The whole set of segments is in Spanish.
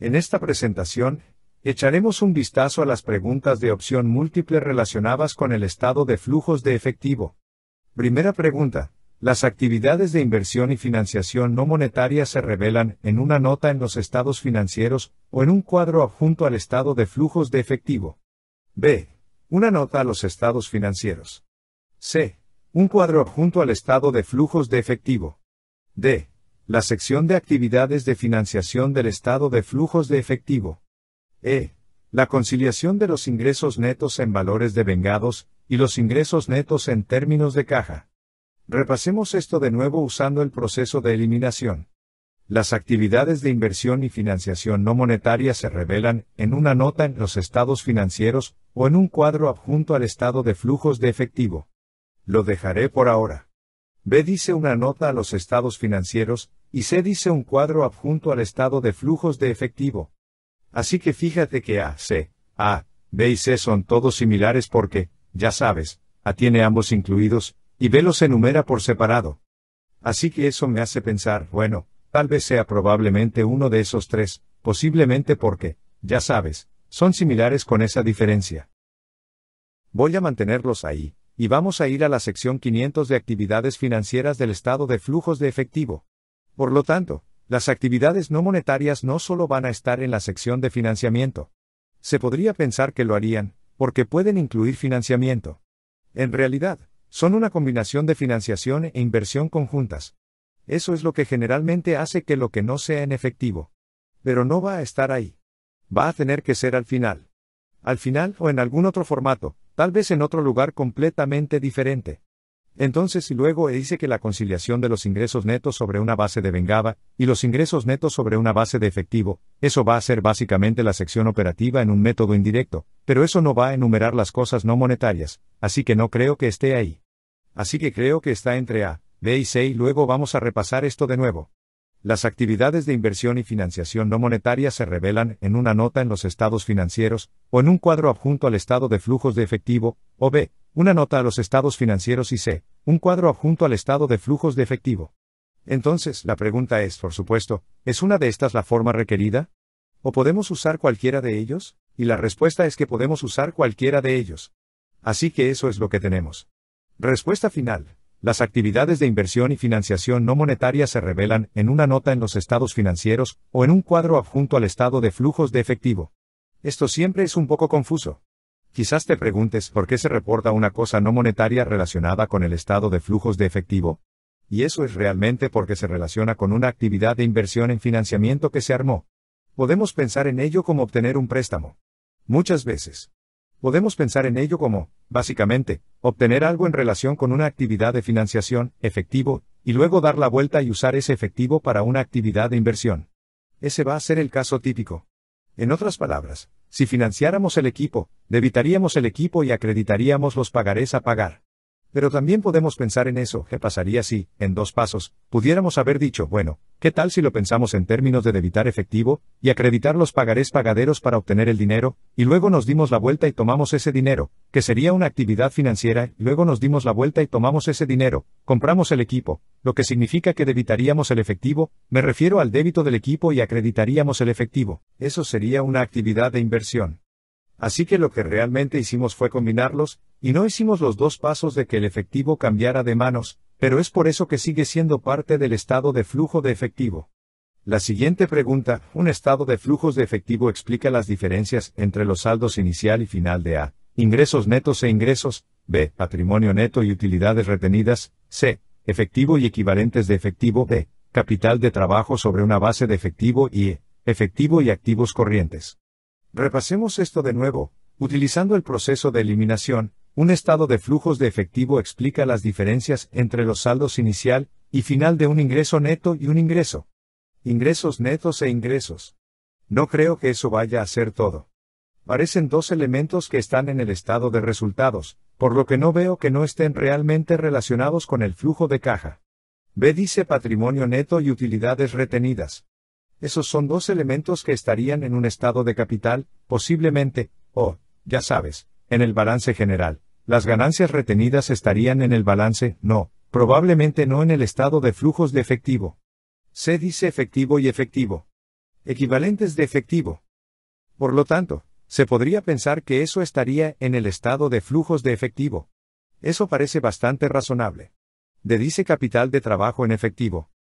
En esta presentación, echaremos un vistazo a las preguntas de opción múltiple relacionadas con el estado de flujos de efectivo. Primera pregunta. Las actividades de inversión y financiación no monetaria se revelan en una nota en los estados financieros o en un cuadro adjunto al estado de flujos de efectivo. B. Una nota a los estados financieros. C. Un cuadro adjunto al estado de flujos de efectivo. D. La sección de actividades de financiación del estado de flujos de efectivo. E. La conciliación de los ingresos netos en valores de vengados, y los ingresos netos en términos de caja. Repasemos esto de nuevo usando el proceso de eliminación. Las actividades de inversión y financiación no monetaria se revelan en una nota en los estados financieros o en un cuadro adjunto al estado de flujos de efectivo. Lo dejaré por ahora. B dice una nota a los estados financieros, y se dice un cuadro adjunto al estado de flujos de efectivo. Así que fíjate que A, C, A, B y C son todos similares porque, ya sabes, A tiene ambos incluidos, y B los enumera por separado. Así que eso me hace pensar, bueno, tal vez sea probablemente uno de esos tres, posiblemente porque, ya sabes, son similares con esa diferencia. Voy a mantenerlos ahí, y vamos a ir a la sección 500 de actividades financieras del estado de flujos de efectivo. Por lo tanto, las actividades no monetarias no solo van a estar en la sección de financiamiento. Se podría pensar que lo harían, porque pueden incluir financiamiento. En realidad, son una combinación de financiación e inversión conjuntas. Eso es lo que generalmente hace que lo que no sea en efectivo. Pero no va a estar ahí. Va a tener que ser al final. Al final o en algún otro formato, tal vez en otro lugar completamente diferente. Entonces si luego dice e que la conciliación de los ingresos netos sobre una base de vengaba, y los ingresos netos sobre una base de efectivo, eso va a ser básicamente la sección operativa en un método indirecto, pero eso no va a enumerar las cosas no monetarias, así que no creo que esté ahí. Así que creo que está entre A, B y C y luego vamos a repasar esto de nuevo. Las actividades de inversión y financiación no monetaria se revelan en una nota en los estados financieros, o en un cuadro adjunto al estado de flujos de efectivo, o B, una nota a los estados financieros y C, un cuadro adjunto al estado de flujos de efectivo. Entonces, la pregunta es, por supuesto, ¿es una de estas la forma requerida? ¿O podemos usar cualquiera de ellos? Y la respuesta es que podemos usar cualquiera de ellos. Así que eso es lo que tenemos. Respuesta final. Las actividades de inversión y financiación no monetaria se revelan en una nota en los estados financieros o en un cuadro adjunto al estado de flujos de efectivo. Esto siempre es un poco confuso. Quizás te preguntes por qué se reporta una cosa no monetaria relacionada con el estado de flujos de efectivo. Y eso es realmente porque se relaciona con una actividad de inversión en financiamiento que se armó. Podemos pensar en ello como obtener un préstamo. Muchas veces. Podemos pensar en ello como, básicamente, obtener algo en relación con una actividad de financiación, efectivo, y luego dar la vuelta y usar ese efectivo para una actividad de inversión. Ese va a ser el caso típico. En otras palabras, si financiáramos el equipo, debitaríamos el equipo y acreditaríamos los pagarés a pagar. Pero también podemos pensar en eso, ¿qué pasaría si, en dos pasos, pudiéramos haber dicho, bueno, ¿qué tal si lo pensamos en términos de debitar efectivo, y acreditar los pagarés pagaderos para obtener el dinero, y luego nos dimos la vuelta y tomamos ese dinero, que sería una actividad financiera, y luego nos dimos la vuelta y tomamos ese dinero, compramos el equipo, lo que significa que debitaríamos el efectivo, me refiero al débito del equipo y acreditaríamos el efectivo, eso sería una actividad de inversión. Así que lo que realmente hicimos fue combinarlos, y no hicimos los dos pasos de que el efectivo cambiara de manos, pero es por eso que sigue siendo parte del estado de flujo de efectivo. La siguiente pregunta, un estado de flujos de efectivo explica las diferencias entre los saldos inicial y final de A, ingresos netos e ingresos, B, patrimonio neto y utilidades retenidas, C, efectivo y equivalentes de efectivo, D, capital de trabajo sobre una base de efectivo y E, efectivo y activos corrientes. Repasemos esto de nuevo, utilizando el proceso de eliminación, un estado de flujos de efectivo explica las diferencias entre los saldos inicial y final de un ingreso neto y un ingreso. Ingresos netos e ingresos. No creo que eso vaya a ser todo. Parecen dos elementos que están en el estado de resultados, por lo que no veo que no estén realmente relacionados con el flujo de caja. B dice patrimonio neto y utilidades retenidas. Esos son dos elementos que estarían en un estado de capital, posiblemente, o, ya sabes, en el balance general las ganancias retenidas estarían en el balance, no, probablemente no en el estado de flujos de efectivo. Se dice efectivo y efectivo. Equivalentes de efectivo. Por lo tanto, se podría pensar que eso estaría en el estado de flujos de efectivo. Eso parece bastante razonable. De dice capital de trabajo en efectivo.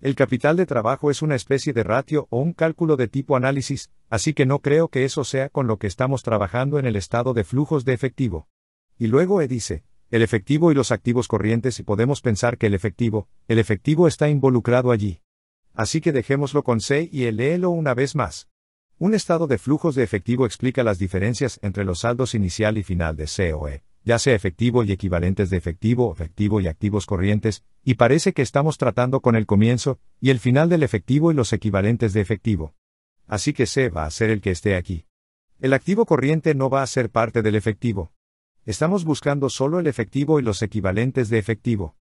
El capital de trabajo es una especie de ratio o un cálculo de tipo análisis, así que no creo que eso sea con lo que estamos trabajando en el estado de flujos de efectivo. Y luego E dice, el efectivo y los activos corrientes y podemos pensar que el efectivo, el efectivo está involucrado allí. Así que dejémoslo con C y el léelo una vez más. Un estado de flujos de efectivo explica las diferencias entre los saldos inicial y final de C o E, ya sea efectivo y equivalentes de efectivo, efectivo y activos corrientes, y parece que estamos tratando con el comienzo y el final del efectivo y los equivalentes de efectivo. Así que C va a ser el que esté aquí. El activo corriente no va a ser parte del efectivo. Estamos buscando solo el efectivo y los equivalentes de efectivo.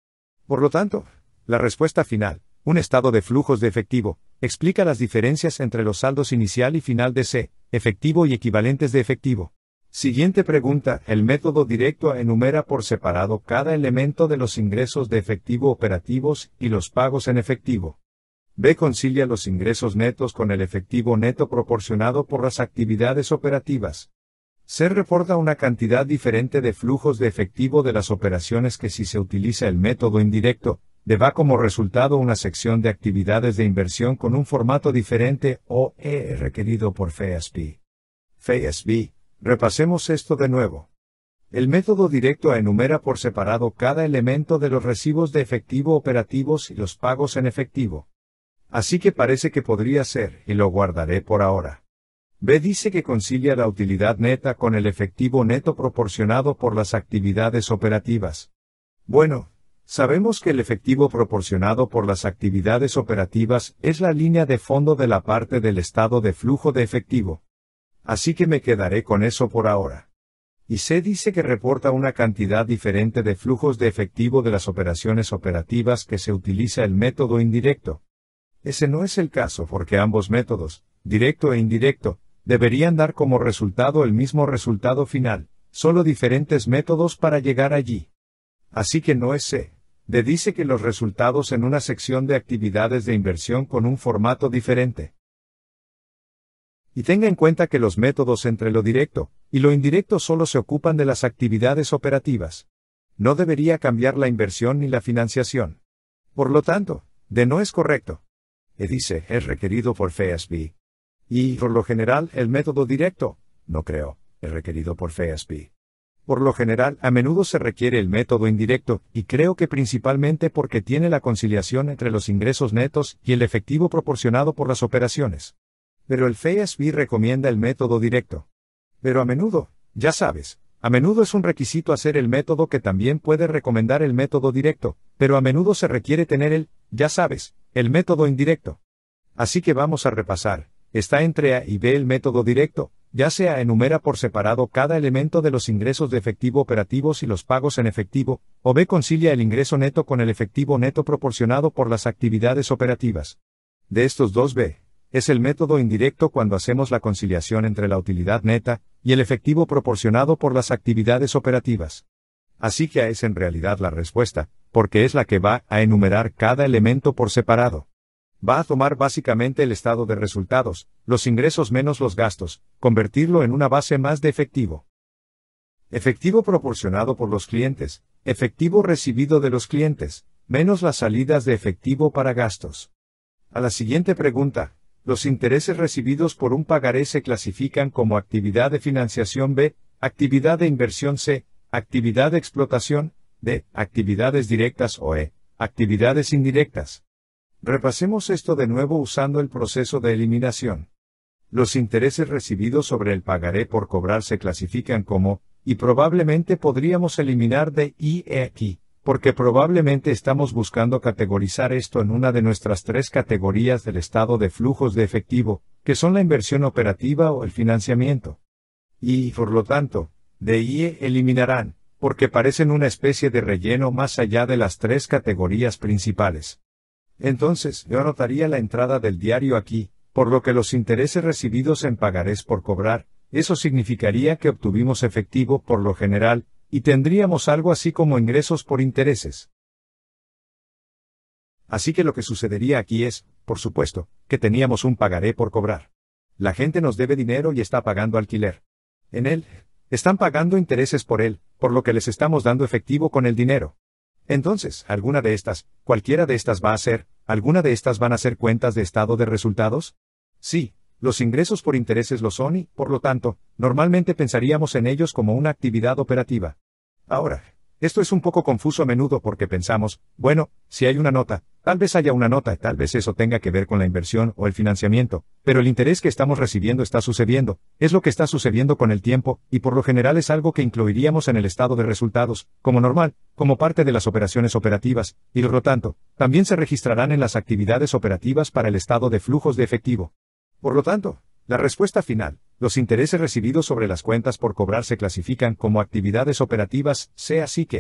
Por lo tanto, la respuesta final, un estado de flujos de efectivo, explica las diferencias entre los saldos inicial y final de C, efectivo y equivalentes de efectivo. Siguiente pregunta, el método directo enumera por separado cada elemento de los ingresos de efectivo operativos y los pagos en efectivo. B concilia los ingresos netos con el efectivo neto proporcionado por las actividades operativas. Se reporta una cantidad diferente de flujos de efectivo de las operaciones que si se utiliza el método indirecto, deba como resultado una sección de actividades de inversión con un formato diferente o E requerido por FASB. FASB, repasemos esto de nuevo. El método directo enumera por separado cada elemento de los recibos de efectivo operativos y los pagos en efectivo. Así que parece que podría ser, y lo guardaré por ahora. B dice que concilia la utilidad neta con el efectivo neto proporcionado por las actividades operativas. Bueno, sabemos que el efectivo proporcionado por las actividades operativas es la línea de fondo de la parte del estado de flujo de efectivo. Así que me quedaré con eso por ahora. Y C dice que reporta una cantidad diferente de flujos de efectivo de las operaciones operativas que se utiliza el método indirecto. Ese no es el caso porque ambos métodos, directo e indirecto, deberían dar como resultado el mismo resultado final, solo diferentes métodos para llegar allí. Así que no es C. De dice que los resultados en una sección de actividades de inversión con un formato diferente. Y tenga en cuenta que los métodos entre lo directo y lo indirecto solo se ocupan de las actividades operativas. No debería cambiar la inversión ni la financiación. Por lo tanto, de no es correcto. E dice, es requerido por FASB, y, por lo general, el método directo, no creo, es requerido por FASB. Por lo general, a menudo se requiere el método indirecto, y creo que principalmente porque tiene la conciliación entre los ingresos netos y el efectivo proporcionado por las operaciones. Pero el FASB recomienda el método directo. Pero a menudo, ya sabes, a menudo es un requisito hacer el método que también puede recomendar el método directo, pero a menudo se requiere tener el, ya sabes, el método indirecto. Así que vamos a repasar está entre A y B el método directo, ya sea enumera por separado cada elemento de los ingresos de efectivo operativos y los pagos en efectivo, o B concilia el ingreso neto con el efectivo neto proporcionado por las actividades operativas. De estos dos B, es el método indirecto cuando hacemos la conciliación entre la utilidad neta y el efectivo proporcionado por las actividades operativas. Así que A es en realidad la respuesta, porque es la que va a enumerar cada elemento por separado va a tomar básicamente el estado de resultados, los ingresos menos los gastos, convertirlo en una base más de efectivo. Efectivo proporcionado por los clientes, efectivo recibido de los clientes, menos las salidas de efectivo para gastos. A la siguiente pregunta, los intereses recibidos por un pagaré se clasifican como actividad de financiación B, actividad de inversión C, actividad de explotación, D, actividades directas o E, actividades indirectas. Repasemos esto de nuevo usando el proceso de eliminación. Los intereses recibidos sobre el pagaré por cobrar se clasifican como, y probablemente podríamos eliminar de IE aquí, porque probablemente estamos buscando categorizar esto en una de nuestras tres categorías del estado de flujos de efectivo, que son la inversión operativa o el financiamiento. Y, por lo tanto, de IE eliminarán, porque parecen una especie de relleno más allá de las tres categorías principales. Entonces, yo anotaría la entrada del diario aquí, por lo que los intereses recibidos en pagarés por cobrar, eso significaría que obtuvimos efectivo por lo general, y tendríamos algo así como ingresos por intereses. Así que lo que sucedería aquí es, por supuesto, que teníamos un pagaré por cobrar. La gente nos debe dinero y está pagando alquiler. En él, están pagando intereses por él, por lo que les estamos dando efectivo con el dinero. Entonces, alguna de estas, cualquiera de estas va a ser, alguna de estas van a ser cuentas de estado de resultados? Sí, los ingresos por intereses lo son y, por lo tanto, normalmente pensaríamos en ellos como una actividad operativa. Ahora, esto es un poco confuso a menudo porque pensamos, bueno, si hay una nota, Tal vez haya una nota, tal vez eso tenga que ver con la inversión o el financiamiento, pero el interés que estamos recibiendo está sucediendo, es lo que está sucediendo con el tiempo, y por lo general es algo que incluiríamos en el estado de resultados, como normal, como parte de las operaciones operativas, y por lo tanto, también se registrarán en las actividades operativas para el estado de flujos de efectivo. Por lo tanto, la respuesta final, los intereses recibidos sobre las cuentas por cobrar se clasifican como actividades operativas, sea así que,